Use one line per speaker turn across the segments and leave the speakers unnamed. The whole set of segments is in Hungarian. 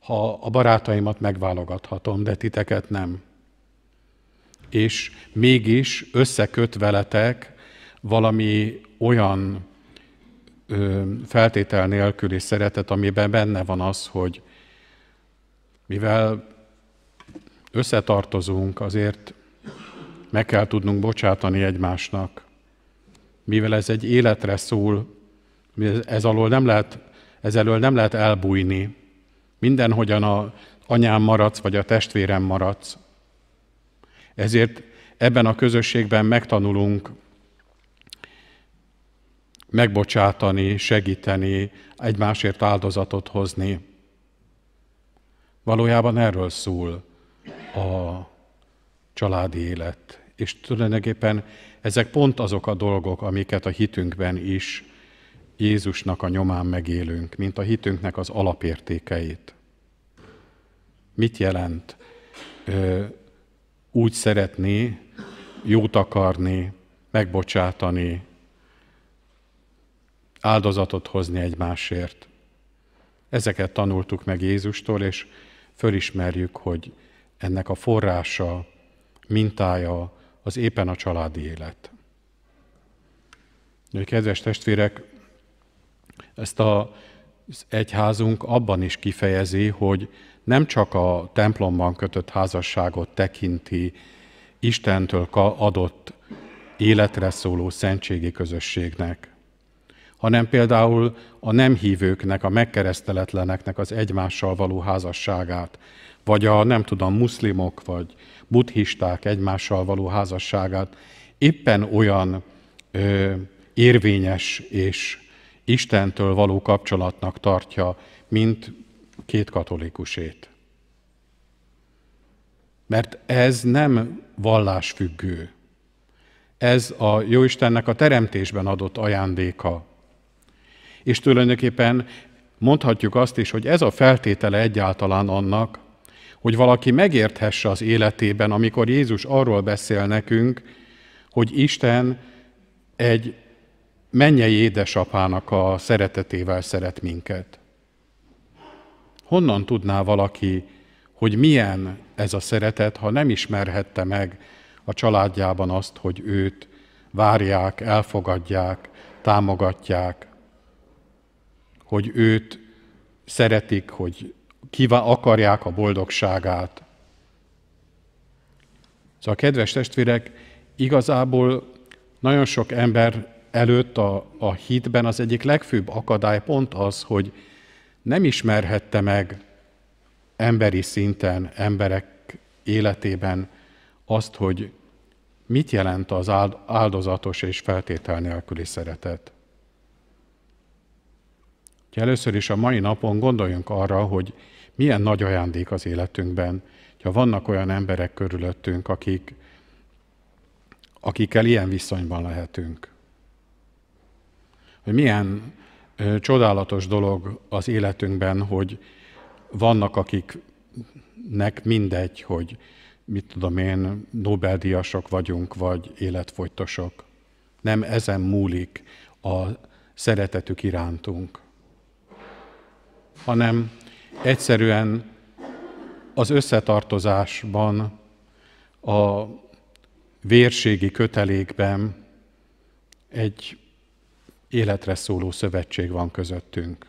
ha a barátaimat megválogathatom, de titeket nem. És mégis összeköt veletek valami olyan ö, feltétel nélküli szeretet, amiben benne van az, hogy mivel összetartozunk, azért meg kell tudnunk bocsátani egymásnak. Mivel ez egy életre szól, ez alól nem lehet, ez elől nem lehet elbújni, Mindenhogyan a anyám maradsz, vagy a testvérem maradsz. Ezért ebben a közösségben megtanulunk megbocsátani, segíteni, egymásért áldozatot hozni. Valójában erről szól a családi élet. És tulajdonképpen ezek pont azok a dolgok, amiket a hitünkben is Jézusnak a nyomán megélünk, mint a hitünknek az alapértékeit. Mit jelent ö, úgy szeretni, jót akarni, megbocsátani, áldozatot hozni egymásért? Ezeket tanultuk meg Jézustól, és fölismerjük, hogy ennek a forrása, mintája az éppen a családi élet. Kedves testvérek, ezt a az egyházunk abban is kifejezi, hogy nem csak a templomban kötött házasságot tekinti Istentől adott életre szóló szentségi közösségnek, hanem például a nem hívőknek, a megkereszteletleneknek az egymással való házasságát, vagy a nem tudom, muszlimok vagy buddhisták egymással való házasságát éppen olyan ö, érvényes és Istentől való kapcsolatnak tartja, mint két katolikusét. Mert ez nem vallásfüggő. Ez a Jóistennek a teremtésben adott ajándéka. És tulajdonképpen mondhatjuk azt is, hogy ez a feltétele egyáltalán annak, hogy valaki megérthesse az életében, amikor Jézus arról beszél nekünk, hogy Isten egy mennyei édesapának a szeretetével szeret minket. Honnan tudná valaki, hogy milyen ez a szeretet, ha nem ismerhette meg a családjában azt, hogy őt várják, elfogadják, támogatják, hogy őt szeretik, hogy kiva akarják a boldogságát. Szóval, kedves testvérek, igazából nagyon sok ember előtt a, a hitben az egyik legfőbb akadály pont az, hogy nem ismerhette meg emberi szinten, emberek életében azt, hogy mit jelent az áldozatos és feltétel nélküli szeretet. először is a mai napon gondoljunk arra, hogy milyen nagy ajándék az életünkben, ha vannak olyan emberek körülöttünk, akik, akikkel ilyen viszonyban lehetünk hogy milyen ö, csodálatos dolog az életünkben, hogy vannak, akiknek mindegy, hogy mit tudom én, Nobel-díjasok vagyunk, vagy életfogytosok. Nem ezen múlik a szeretetük irántunk, hanem egyszerűen az összetartozásban, a vérségi kötelékben egy életre szóló szövetség van közöttünk.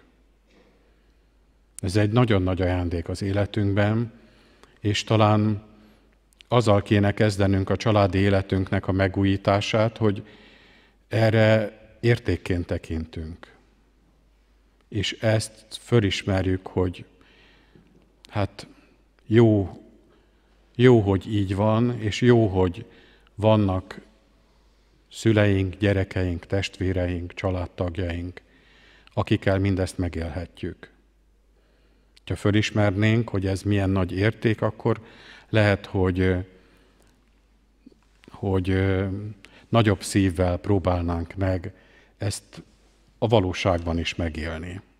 Ez egy nagyon nagy ajándék az életünkben, és talán azzal kéne kezdenünk a családi életünknek a megújítását, hogy erre értékként tekintünk. És ezt fölismerjük, hogy hát jó, jó, hogy így van, és jó, hogy vannak szüleink, gyerekeink, testvéreink, családtagjaink, akikkel mindezt megélhetjük. Ha fölismernénk, hogy ez milyen nagy érték, akkor lehet, hogy, hogy nagyobb szívvel próbálnánk meg ezt a valóságban is megélni.